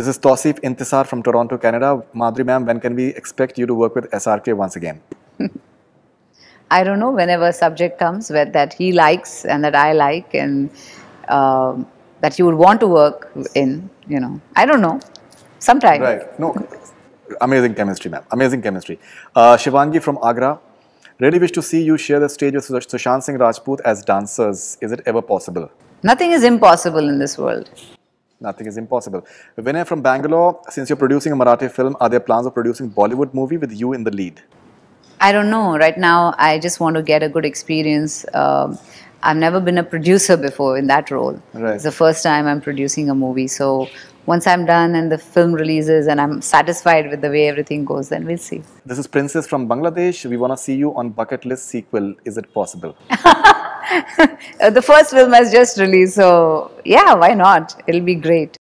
This is Tosif Intisar from Toronto, Canada. Madhuri ma'am, when can we expect you to work with SRK once again? I don't know, whenever a subject comes that he likes and that I like and uh, that you would want to work in, you know. I don't know. Sometime. Right. No. Amazing chemistry, ma'am. Amazing chemistry. Uh, Shivangi from Agra. Really wish to see you share the stage with Sushant Singh Rajput as dancers. Is it ever possible? Nothing is impossible in this world. Nothing is impossible. Vinay from Bangalore, since you're producing a Marathi film, are there plans of producing Bollywood movie with you in the lead? I don't know. Right now, I just want to get a good experience. Um, I've never been a producer before in that role. Right. It's the first time I'm producing a movie. So once I'm done and the film releases and I'm satisfied with the way everything goes, then we'll see. This is Princess from Bangladesh. We want to see you on Bucket List sequel. Is it possible? the first film has just released, so yeah, why not? It'll be great.